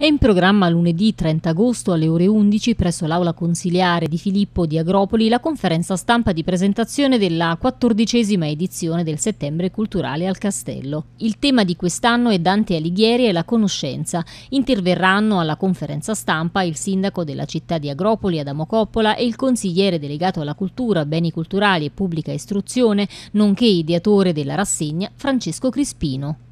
È in programma lunedì 30 agosto alle ore 11 presso l'aula consiliare di Filippo di Agropoli la conferenza stampa di presentazione della quattordicesima edizione del Settembre Culturale al Castello. Il tema di quest'anno è Dante Alighieri e la conoscenza. Interverranno alla conferenza stampa il sindaco della città di Agropoli, Adamo Coppola, e il consigliere delegato alla cultura, beni culturali e pubblica istruzione, nonché ideatore della rassegna, Francesco Crispino.